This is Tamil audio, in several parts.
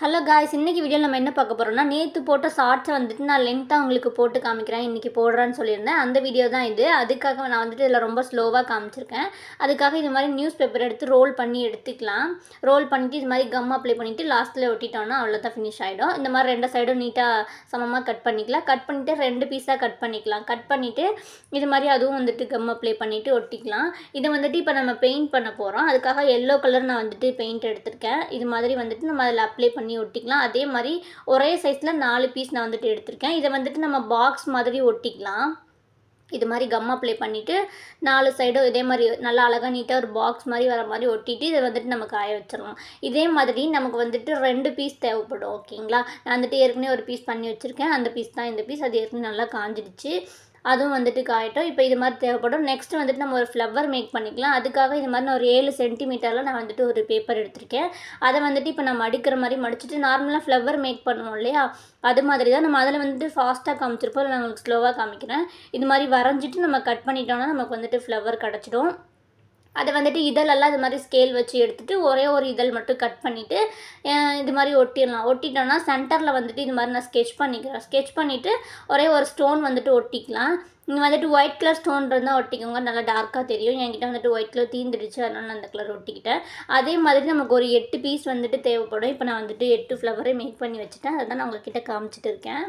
ஹலோ காய்ஸ் இன்றைக்கி வீடியோ நம்ம என்ன பார்க்க போகிறோம்னா நேற்று போட்ட ஷார்ட்ஸை வந்துட்டு நான் லென்த்தாக உங்களுக்கு போட்டு காமிக்கிறேன் இன்றைக்கி போடுறான்னு சொல்லியிருந்தேன் அந்த வீடியோ தான் இது அதுக்காக நான் வந்துட்டு இதில் ரொம்ப ஸ்லோவாக காமிச்சிருக்கேன் அதுக்காக இது மாதிரி நியூஸ் பேப்பர் எடுத்து ரோல் பண்ணி எடுத்துக்கலாம் ரோல் பண்ணிட்டு இது மாதிரி கம் அப்ளை பண்ணிவிட்டு லாஸ்ட்டில் ஒட்டிட்டோம்னா அவ்வளோதான் ஃபினிஷ் ஆகிடும் இந்த மாதிரி ரெண்டு சைடும் நீட்டாக சமமாக கட் பண்ணிக்கலாம் கட் பண்ணிவிட்டு ரெண்டு பீஸாக கட் பண்ணிக்கலாம் கட் பண்ணிவிட்டு இது மாதிரி அதுவும் வந்துட்டு கம் அப்ளை பண்ணிவிட்டு ஒட்டிக்கலாம் இதை வந்துட்டு இப்போ நம்ம பெயிண்ட் பண்ண போகிறோம் அதுக்காக எல்லோ கலர் நான் வந்துட்டு பெயிண்ட் எடுத்திருக்கேன் இது மாதிரி வந்துட்டு நம்ம அதில் அப்ளை பண்ணி பண்ணி ஒட்டிக்கலாம் அதே மாதிரி ஒரே சைஸில் நாலு பீஸ் நான் வந்துட்டு எடுத்திருக்கேன் இதை வந்துட்டு நம்ம பாக்ஸ் மாதிரி ஒட்டிக்கலாம் இது மாதிரி கம் அப்ளை பண்ணிவிட்டு நாலு சைடும் இதே மாதிரி நல்லா அழகாக நீட்டாக ஒரு பாக்ஸ் மாதிரி வர மாதிரி ஒட்டிட்டு இதை வந்துட்டு நம்ம காய வச்சிடலாம் இதே மாதிரி நமக்கு வந்துட்டு ரெண்டு பீஸ் தேவைப்படும் ஓகேங்களா நான் வந்துட்டு ஏற்கனவே ஒரு பீஸ் பண்ணி வச்சுருக்கேன் அந்த பீஸ் தான் இந்த பீஸ் அது ஏற்கனவே நல்லா காஞ்சிடுச்சு அதுவும் வந்துட்டு காயிட்டோம் இப்போ இது மாதிரி தேவைப்படும் நெக்ஸ்ட் வந்துட்டு நம்ம ஒரு ஃப்ளவர் மேக் பண்ணிக்கலாம் அதுக்காக இது மாதிரி நான் ஒரு ஏழு சென்டிமீட்டரில் நான் வந்துட்டு ஒரு பேப்பர் எடுத்திருக்கேன் அதை வந்துட்டு இப்போ நம்ம அடிக்கிற மாதிரி மடிச்சுட்டு நார்மலாக ஃப்ளவர் மேக் பண்ணுவோம் இல்லையா அது மாதிரி தான் நம்ம அதில் வந்துட்டு ஃபாஸ்ட்டாக காமிச்சிருப்போம் நான் உங்களுக்கு ஸ்லோவாக காமிக்கிறேன் இது மாதிரி வரைஞ்சிட்டு நம்ம கட் பண்ணிட்டோம்னா நமக்கு வந்துட்டு ஃப்ளவர் கிடச்சிடும் அதை வந்துட்டு இதழெல்லாம் இது மாதிரி ஸ்கேல் வச்சு எடுத்துகிட்டு ஒரே ஒரு இதழ் மட்டும் கட் பண்ணிவிட்டு இது மாதிரி ஒட்டிடலாம் ஒட்டிட்டோன்னா சென்டரில் வந்துட்டு இது மாதிரி நான் ஸ்கெச் பண்ணிக்கிறேன் ஸ்கெச் பண்ணிவிட்டு ஒரே ஒரு ஸ்டோன் வந்துட்டு ஒட்டிக்கலாம் நீங்கள் வந்துட்டு ஒயிட் கலர் ஸ்டோன் இருந்தால் ஒட்டிக்கோங்க நல்லா டார்க்காக தெரியும் என்கிட்ட வந்துட்டு ஒயிட் கலர் தீந்துடுச்சு அதனால் அந்த கலர் ஒட்டிக்கிட்டேன் அதே மாதிரி நமக்கு ஒரு எட்டு பீஸ் வந்துட்டு தேவைப்படும் இப்போ நான் வந்துட்டு எட்டு ஃப்ளவரே மேக் பண்ணி வச்சுட்டேன் அதை தான் நான் உங்கள்கிட்ட காமிச்சிட்டு இருக்கேன்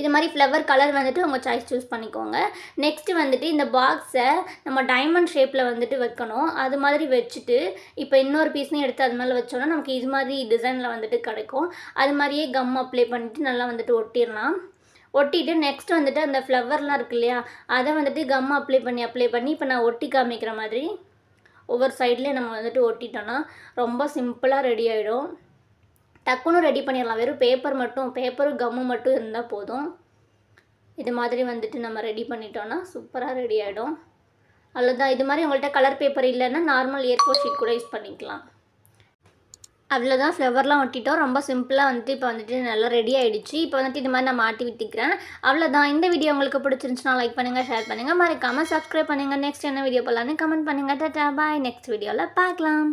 இது மாதிரி ஃப்ளவர் கலர் வந்துட்டு உங்கள் சாய்ஸ் சூஸ் பண்ணிக்கோங்க நெக்ஸ்ட்டு வந்துட்டு இந்த பாக்ஸை நம்ம டைமண்ட் ஷேப்பில் வந்துட்டு வைக்கணும் அது மாதிரி வச்சுட்டு இப்போ இன்னொரு பீஸையும் எடுத்து அது மேலே வச்சோன்னா நமக்கு இது மாதிரி டிசைனில் வந்துட்டு கிடைக்கும் அது மாதிரியே கம் அப்ளை பண்ணிவிட்டு நல்லா வந்துட்டு ஒட்டிடலாம் ஒட்டிட்டு நெக்ஸ்ட் வந்துட்டு அந்த ஃப்ளவர்லாம் இருக்கு இல்லையா அதை வந்துட்டு கம் அப்ளை பண்ணி அப்ளை பண்ணி இப்போ நான் ஒட்டி காமிக்கிற மாதிரி ஒவ்வொரு சைட்லேயும் நம்ம வந்துட்டு ஒட்டிட்டோன்னா ரொம்ப சிம்பிளாக ரெடி ஆகிடும் டக்குன்னு ரெடி பண்ணிடலாம் வெறும் பேப்பர் மட்டும் பேப்பரும் கம்மு மட்டும் இருந்தால் போதும் இது மாதிரி வந்துட்டு நம்ம ரெடி பண்ணிட்டோன்னா சூப்பராக ரெடி ஆகிடும் அவ்வளோதான் இது மாதிரி உங்கள்கிட்ட கலர் பேப்பர் இல்லைன்னா நார்மல் ஏர்ஃபோர் ஷீட் கூட யூஸ் பண்ணிக்கலாம் அவ்வளோதான் ஃப்ளவர்லாம் ஒட்டிட்டோம் ரொம்ப சிம்பிளாக வந்துட்டு இப்போ வந்துட்டு நல்லா ரெடி ஆகிடுச்சு இப்போ வந்துட்டு இது மாதிரி நான் மாட்டி விட்டுக்கிறேன் அவ்வளோதான் இந்த வீடியோ உங்களுக்கு பிடிச்சிருந்துச்சுன்னா லைக் பண்ணுங்கள் ஷேர் பண்ணுங்கள் மறக்காமல் சப்ஸ்கிரைப் பண்ணுங்கள் நெக்ஸ்ட் என்ன வீடியோ போகலான்னு கமெண்ட் பண்ணுங்கள் டாட்டா பாய் நெக்ஸ்ட் வீடியோவில் பார்க்கலாம்